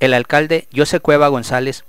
El alcalde José Cueva González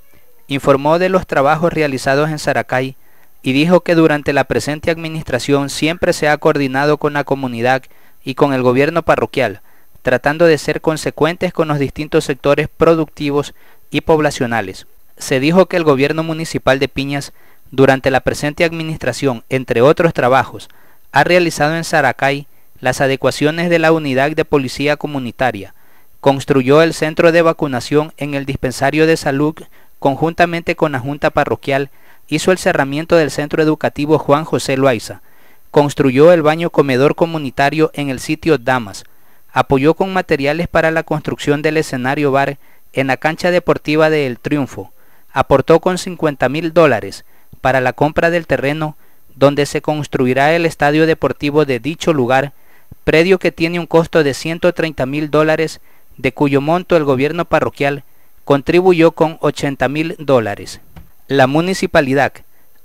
informó de los trabajos realizados en Saracay y dijo que durante la presente administración siempre se ha coordinado con la comunidad y con el gobierno parroquial, tratando de ser consecuentes con los distintos sectores productivos y poblacionales. Se dijo que el gobierno municipal de Piñas, durante la presente administración, entre otros trabajos, ha realizado en Saracay las adecuaciones de la unidad de policía comunitaria, Construyó el centro de vacunación en el dispensario de salud conjuntamente con la Junta Parroquial, hizo el cerramiento del centro educativo Juan José Loaiza, construyó el baño comedor comunitario en el sitio Damas, apoyó con materiales para la construcción del escenario bar en la cancha deportiva de El Triunfo, aportó con 50 mil dólares para la compra del terreno donde se construirá el estadio deportivo de dicho lugar, predio que tiene un costo de 130 mil dólares de cuyo monto el gobierno parroquial contribuyó con 80 mil dólares. La municipalidad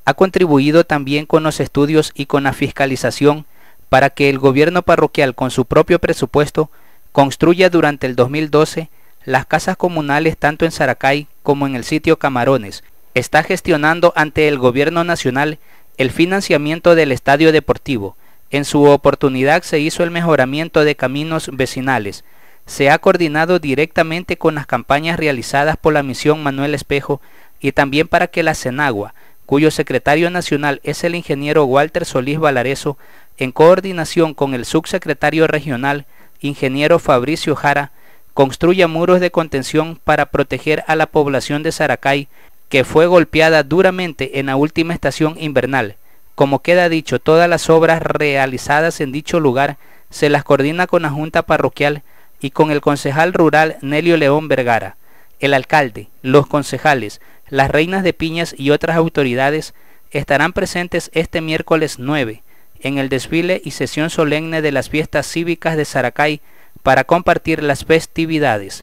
ha contribuido también con los estudios y con la fiscalización para que el gobierno parroquial con su propio presupuesto construya durante el 2012 las casas comunales tanto en Saracay como en el sitio Camarones. Está gestionando ante el gobierno nacional el financiamiento del estadio deportivo. En su oportunidad se hizo el mejoramiento de caminos vecinales se ha coordinado directamente con las campañas realizadas por la misión Manuel Espejo y también para que la CENAGUA, cuyo secretario nacional es el ingeniero Walter Solís Valareso, en coordinación con el subsecretario regional, ingeniero Fabricio Jara, construya muros de contención para proteger a la población de Saracay, que fue golpeada duramente en la última estación invernal. Como queda dicho, todas las obras realizadas en dicho lugar se las coordina con la Junta Parroquial y con el concejal rural Nelio León Vergara, el alcalde, los concejales, las reinas de piñas y otras autoridades estarán presentes este miércoles 9 en el desfile y sesión solemne de las fiestas cívicas de Saracay para compartir las festividades.